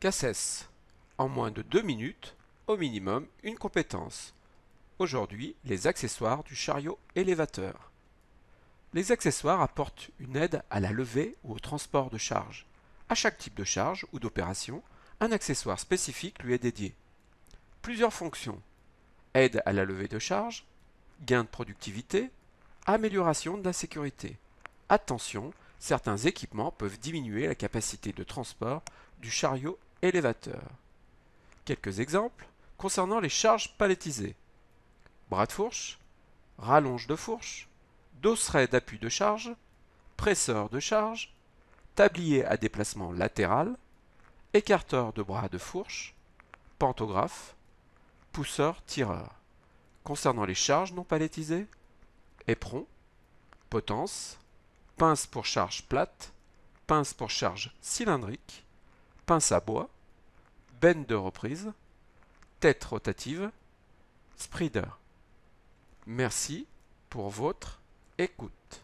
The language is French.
Cassesse. En moins de 2 minutes, au minimum une compétence. Aujourd'hui, les accessoires du chariot élévateur. Les accessoires apportent une aide à la levée ou au transport de charge. À chaque type de charge ou d'opération, un accessoire spécifique lui est dédié. Plusieurs fonctions. Aide à la levée de charge, gain de productivité, amélioration de la sécurité. Attention, certains équipements peuvent diminuer la capacité de transport du chariot élévateur. Quelques exemples concernant les charges palettisées. Bras de fourche, rallonge de fourche, dosseret d'appui de charge, presseur de charge, tablier à déplacement latéral, écarteur de bras de fourche, pantographe, pousseur-tireur. Concernant les charges non palettisées, éperon, potence, pince pour charge plate, pince pour charge cylindrique, pince à bois, benne de reprise, tête rotative, spreader. Merci pour votre écoute.